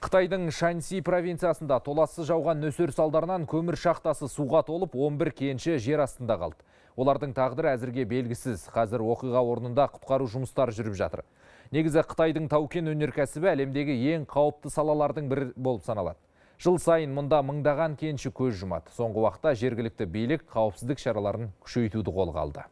Қытайдың Шанси провинциясында толассыз жауған нөсер салдарынан көмір шақтасы суға толып 11 кенші жер астында қалды. Олардың тағдыры әзірге белгісіз. Қазір оқиға орнында құтқару жұмыстар жүріп жатыр. Негізі Қытайдың таукен өнеркәсібі әлемдегі ең қауіпті салалардың бірі болып саналады. Жыл сайын мұнда мыңдаған кенші көз жұмады. Соңғы уақытта жергілікті билік қауіпсіздік шараларын күшейтуді қолға алды.